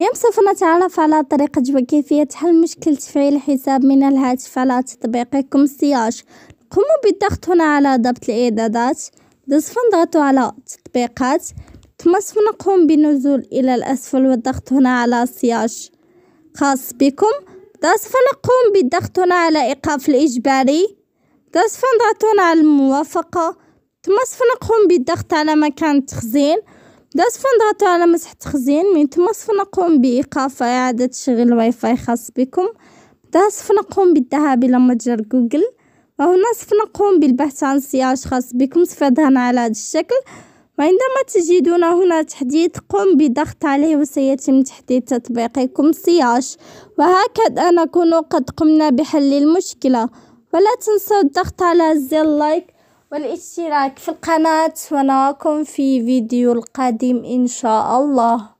اليوم سوف نتعرف على طريقة وكيفية حل مشكلة تفعيل حساب من الهاتف على تطبيقكم سياش قوموا بالضغط هنا على ضبط الإعدادات ضغط نضغط على تطبيقات ثم سوف نقوم بالنزول إلى الأسفل والضغط هنا على سياش خاص بكم سوف نقوم بالضغط هنا على إيقاف الإجباري سوف نضغط هنا على الموافقة ثم سوف نقوم بالضغط على مكان التخزين بدأت فندرة على مسح التخزين من ثم سنقوم نقوم بإيقاف إعادة شغل الواي فاي خاص بكم بعدها سوف نقوم بالذهاب إلى متجر جوجل وهنا سنقوم نقوم بالبحث عن سياج خاص بكم سوف على هذا الشكل وعندما تجدون هنا تحديد قم بضغط عليه وسيتم تحديد تطبيقكم سياج وهكذا نكون قد قمنا بحل المشكلة ولا تنسوا الضغط على زر لايك والاشتراك في القناة ونراكم في فيديو القادم إن شاء الله